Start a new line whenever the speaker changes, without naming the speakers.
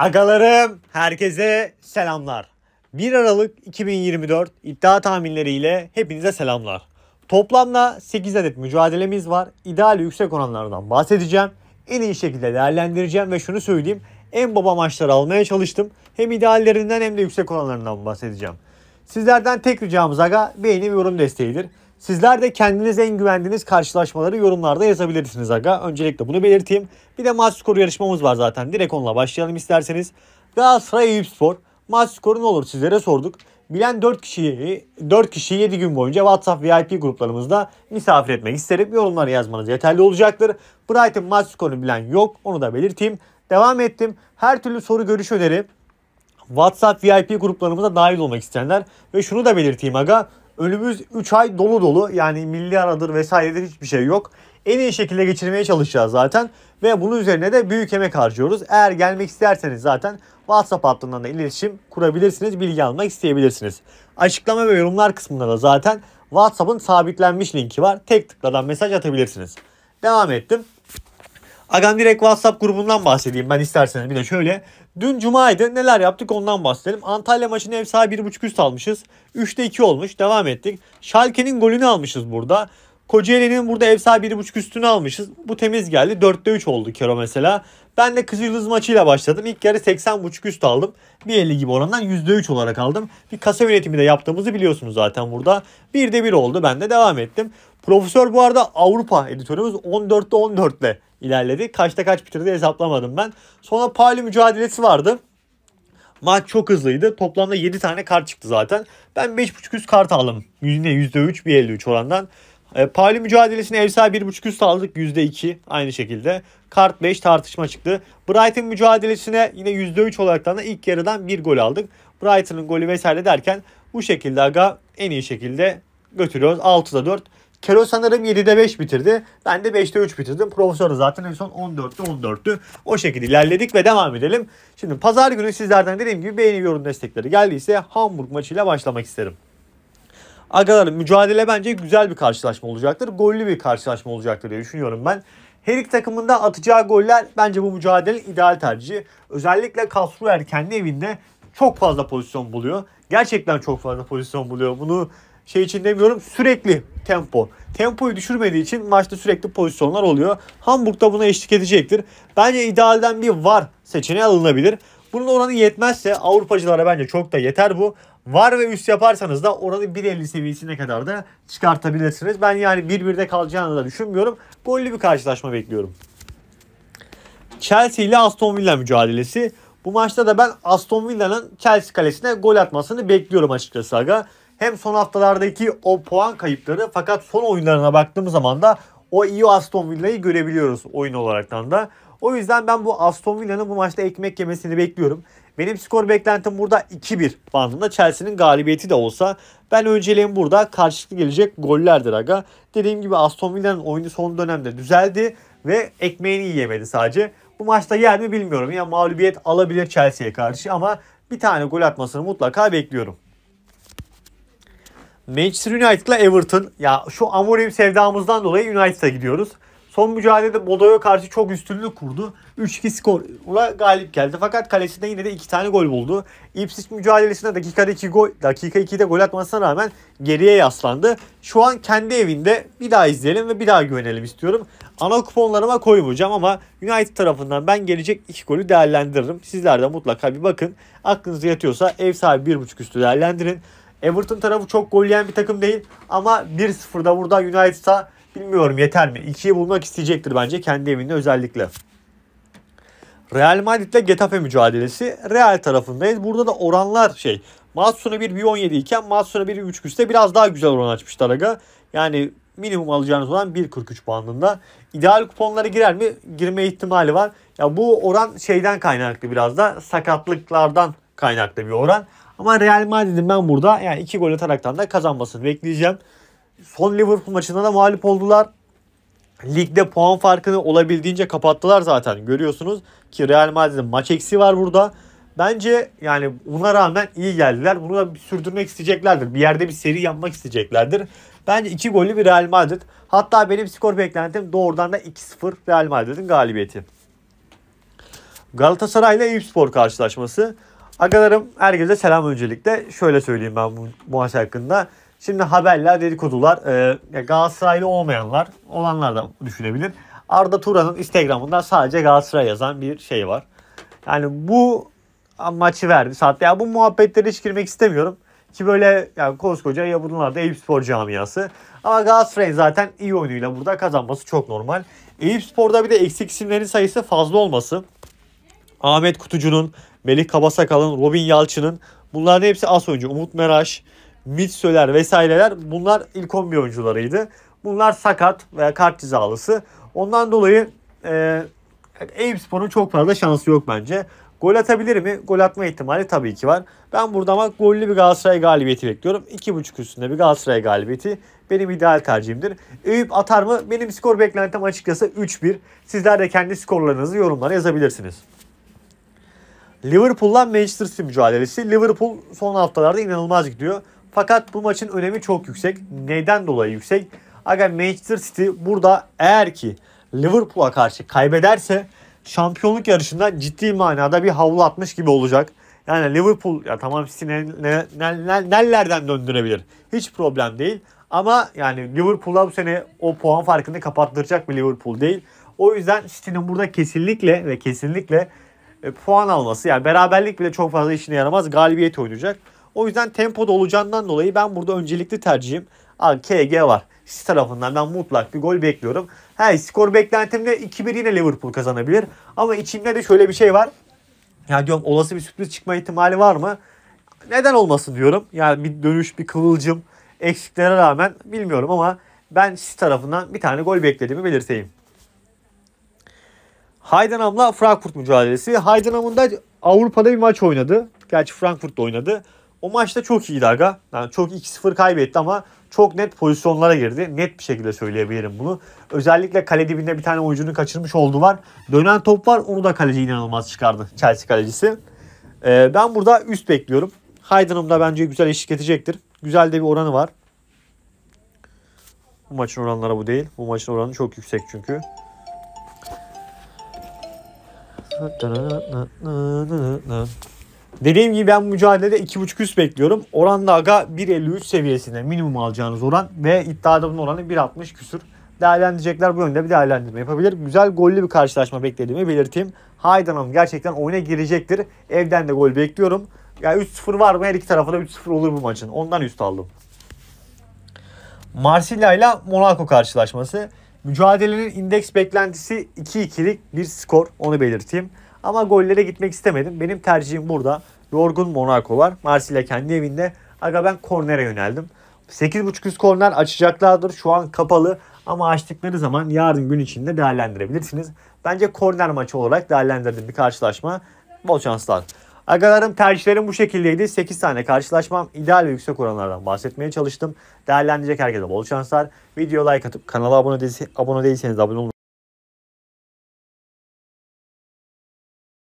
Agalarım herkese selamlar. 1 Aralık 2024 iddia tahminleriyle hepinize selamlar. Toplamda 8 adet mücadelemiz var. İdeal yüksek oranlardan bahsedeceğim. En iyi şekilde değerlendireceğim ve şunu söyleyeyim. En baba maçları almaya çalıştım. Hem ideallerinden hem de yüksek oranlarından bahsedeceğim. Sizlerden tek ricamız aga beğeni ve yorum desteğidir. Sizler de kendinize en güvendiğiniz karşılaşmaları yorumlarda yazabilirsiniz aga. Öncelikle bunu belirteyim. Bir de maç skoru yarışmamız var zaten. Direkt onunla başlayalım isterseniz. Galatasaray Eyüp Spor. Maç skoru ne olur sizlere sorduk. Bilen 4 kişiyi 4 kişi 7 gün boyunca WhatsApp VIP gruplarımızda misafir etmek isterim. Yorumları yazmanız yeterli olacaktır. Brighton maç skorunu bilen yok. Onu da belirteyim. Devam ettim. Her türlü soru görüş öneri WhatsApp VIP gruplarımıza dahil olmak isteyenler ve şunu da belirteyim aga Önümüz 3 ay dolu dolu yani milli aradır vesairedir hiçbir şey yok. En iyi şekilde geçirmeye çalışacağız zaten ve bunun üzerine de büyük emek harcıyoruz. Eğer gelmek isterseniz zaten WhatsApp hattından da iletişim kurabilirsiniz, bilgi almak isteyebilirsiniz. Açıklama ve yorumlar kısmında da zaten WhatsApp'ın sabitlenmiş linki var. Tek tıkladan mesaj atabilirsiniz. Devam ettim. Agam direkt WhatsApp grubundan bahsedeyim ben isterseniz bir de şöyle. Dün cumaydı neler yaptık ondan bahsedelim. Antalya maçını ev sahibi 1.5 üst almışız. 3'te 2 olmuş devam ettik. Schalke'nin golünü almışız burada. Kocaeli'nin burada ev sahibi 1.5 üstünü almışız. Bu temiz geldi. 4'te 3 oldu kero mesela. Ben de Kızılyıldız maçıyla başladım. İlk yarı 80.5 üst aldım. 1.50 gibi orandan %3 olarak aldım. Bir kasa yönetimi de yaptığımızı biliyorsunuz zaten burada. 1'de 1 oldu. Ben de devam ettim. Profesör bu arada Avrupa editörümüz 14'te 14'le ilerledi. Kaçta kaç bitirdi hesaplamadım ben. Sonra Pali mücadelesi vardı. Maç çok hızlıydı. Toplamda 7 tane kart çıktı zaten. Ben 5.5 üst kart aldım. Yine %3 bir 53 orandan. E, Pali mücadelesine ev sahibi 1.5 üst aldık. %2 aynı şekilde. Kart 5 tartışma çıktı. Brighton mücadelesine yine %3 olarak da ilk yarıdan bir gol aldık. Brighton'ın golü vesaire derken bu şekilde aga en iyi şekilde götürüyoruz. 6'da 4 Kelo sanırım 7'de 5 bitirdi. Ben de 5'te 3 bitirdim. Profesör zaten en son 14'te 14'tü. O şekilde ilerledik ve devam edelim. Şimdi pazar günü sizlerden dediğim gibi beğeni yorum destekleri geldiyse Hamburg maçıyla başlamak isterim. Arkadaşlar mücadele bence güzel bir karşılaşma olacaktır. Gollü bir karşılaşma olacaktır diye düşünüyorum ben. Her iki takımın atacağı goller bence bu mücadelenin ideal tercihi. Özellikle Kasruer kendi evinde çok fazla pozisyon buluyor. Gerçekten çok fazla pozisyon buluyor. Bunu şey için demiyorum sürekli tempo. Tempoyu düşürmediği için maçta sürekli pozisyonlar oluyor. Hamburg da buna eşlik edecektir. Bence idealden bir var seçeneği alınabilir. Bunun oranı yetmezse Avrupacılara bence çok da yeter bu. Var ve üst yaparsanız da oranı 1.50 seviyesine kadar da çıkartabilirsiniz. Ben yani 1 kalacağını da düşünmüyorum. Gollü bir karşılaşma bekliyorum. Chelsea ile Aston Villa mücadelesi. Bu maçta da ben Aston Villa'nın Chelsea kalesine gol atmasını bekliyorum açıkçası aga. Hem son haftalardaki o puan kayıpları fakat son oyunlarına baktığımız zaman da o iyi Aston Villa'yı görebiliyoruz oyun olaraktan da. O yüzden ben bu Aston Villa'nın bu maçta ekmek yemesini bekliyorum. Benim skor beklentim burada 2-1 bandında. Chelsea'nin galibiyeti de olsa ben önceliğim burada karşılıklı gelecek gollerdir aga. Dediğim gibi Aston Villa'nın oyunu son dönemde düzeldi ve ekmeğini yiyemedi sadece. Bu maçta yer mi bilmiyorum. Ya yani mağlubiyet alabilir Chelsea'ye karşı ama bir tane gol atmasını mutlaka bekliyorum. Manchester United ile Everton. Ya şu Amorim sevdamızdan dolayı United'a gidiyoruz. Son mücadelede Bodo'ya karşı çok üstünlük kurdu. 3-2 skorla galip geldi. Fakat kalesinde yine de 2 tane gol buldu. Ipswich mücadelesinde dakikada 2 gol, dakika 2'de gol atmasına rağmen geriye yaslandı. Şu an kendi evinde bir daha izleyelim ve bir daha güvenelim istiyorum. Ana kuponlarıma koymayacağım ama United tarafından ben gelecek 2 golü değerlendiririm. Sizler de mutlaka bir bakın. Aklınız yatıyorsa ev sahibi 1.5 üstü değerlendirin. Everton tarafı çok gol yiyen bir takım değil ama 1-0'da burada United'a bilmiyorum yeter mi? 2'yi bulmak isteyecektir bence kendi evinde özellikle. Real Madrid ile Getafe mücadelesi Real tarafındayız. Burada da oranlar şey. Maç sonu 1-1-17 iken maç sonu 1-3 güçte biraz daha güzel oran açmışlar aga. Yani minimum alacağınız olan 1.43 bandında. İdeal kuponlara girer mi? Girme ihtimali var. Ya bu oran şeyden kaynaklı biraz da sakatlıklardan kaynaklı bir oran. Ama Real Madrid'in ben burada yani iki gol ataraktan da kazanmasını bekleyeceğim. Son Liverpool maçında da mağlup oldular. Ligde puan farkını olabildiğince kapattılar zaten görüyorsunuz. Ki Real Madrid'in maç eksiği var burada. Bence yani buna rağmen iyi geldiler. Bunu da sürdürmek isteyeceklerdir. Bir yerde bir seri yapmak isteyeceklerdir. Bence iki gollü bir Real Madrid. Hatta benim skor beklentim doğrudan da 2-0 Real Madrid'in galibiyeti. Galatasaray ile Eyüp Spor karşılaşması. Agalarım herkese selam öncelikle. Şöyle söyleyeyim ben bu, maç hakkında. Şimdi haberler, dedikodular, e, Galatasaraylı olmayanlar, olanlar da düşünebilir. Arda Turan'ın Instagram'ından sadece Galatasaray yazan bir şey var. Yani bu maçı verdi saatte. Ya bu muhabbetlere hiç girmek istemiyorum. Ki böyle yani koskoca ya bunlar da Eyüp Spor camiası. Ama Galatasaray'ın zaten iyi oyunuyla burada kazanması çok normal. Eyüp Spor'da bir de eksik isimlerin sayısı fazla olması. Ahmet Kutucu'nun Melih Kabasakal'ın, Robin Yalçın'ın bunların hepsi as oyuncu. Umut Meraş, Mit Söler vesaireler bunlar ilk 11 oyuncularıydı. Bunlar sakat veya kart cezalısı. Ondan dolayı e, Eyüp çok fazla şansı yok bence. Gol atabilir mi? Gol atma ihtimali tabii ki var. Ben burada ama gollü bir Galatasaray galibiyeti bekliyorum. 2.5 üstünde bir Galatasaray galibiyeti benim ideal tercihimdir. Eyüp atar mı? Benim skor beklentim açıkçası 3-1. Sizler de kendi skorlarınızı yorumlara yazabilirsiniz. Liverpool'la Manchester City mücadelesi. Liverpool son haftalarda inanılmaz gidiyor. Fakat bu maçın önemi çok yüksek. Neden dolayı yüksek? Aga Manchester City burada eğer ki Liverpool'a karşı kaybederse şampiyonluk yarışında ciddi manada bir havlu atmış gibi olacak. Yani Liverpool ya tamam City ne, ne, ne, nelerden döndürebilir. Hiç problem değil. Ama yani Liverpool'a bu sene o puan farkını kapattıracak bir Liverpool değil. O yüzden City'nin burada kesinlikle ve kesinlikle e, puan alması yani beraberlik bile çok fazla işine yaramaz. Galibiyet oynayacak. O yüzden tempoda olacağından dolayı ben burada öncelikli tercihim Al KG var. Siz tarafından ben mutlak bir gol bekliyorum. He skor beklentimde 2-1 yine Liverpool kazanabilir. Ama içimde de şöyle bir şey var. Ya diyorum olası bir sürpriz çıkma ihtimali var mı? Neden olmasın diyorum. Yani bir dönüş, bir kıvılcım eksiklere rağmen bilmiyorum ama ben siz tarafından bir tane gol beklediğimi belirteyim. Heidenham'la Frankfurt mücadelesi. Heidenham'ın da Avrupa'da bir maç oynadı. Gerçi Frankfurt'ta oynadı. O maçta çok iyiydi aga. Yani çok 2-0 kaybetti ama çok net pozisyonlara girdi. Net bir şekilde söyleyebilirim bunu. Özellikle kale dibinde bir tane oyuncunu kaçırmış oldu var. Dönen top var onu da kaleci inanılmaz çıkardı. Chelsea kalecisi. Ee, ben burada üst bekliyorum. Haydenham da bence güzel eşlik edecektir. Güzel de bir oranı var. Bu maçın oranları bu değil. Bu maçın oranı çok yüksek çünkü. Dediğim gibi ben mücadelede 2.5 üst bekliyorum. Oran da aga 1.53 seviyesinde minimum alacağınız oran ve iddiada bunun oranı 1.60 küsür. Değerlendirecekler bu yönde bir değerlendirme yapabilir. Güzel gollü bir karşılaşma beklediğimi belirteyim. Haydan Hanım gerçekten oyuna girecektir. Evden de gol bekliyorum. Ya yani 3-0 var mı? Her iki tarafa da 3-0 olur bu maçın. Ondan üst aldım. Marsilya ile Monaco karşılaşması. Mücadelenin indeks beklentisi 2-2'lik bir skor onu belirteyim. Ama gollere gitmek istemedim. Benim tercihim burada. Yorgun Monaco var. Marsilya kendi evinde. Aga ben kornere yöneldim. 8.5 üst korner açacaklardır. Şu an kapalı ama açtıkları zaman yarın gün içinde değerlendirebilirsiniz. Bence korner maçı olarak değerlendirdim bir karşılaşma. Bol şanslar. Agalarım tercihlerim bu şekildeydi. 8 tane karşılaşmam ideal ve yüksek oranlardan bahsetmeye çalıştım. Değerlendirecek herkese bol şanslar. Video like atıp kanala abone, değilse, abone değilseniz abone olun.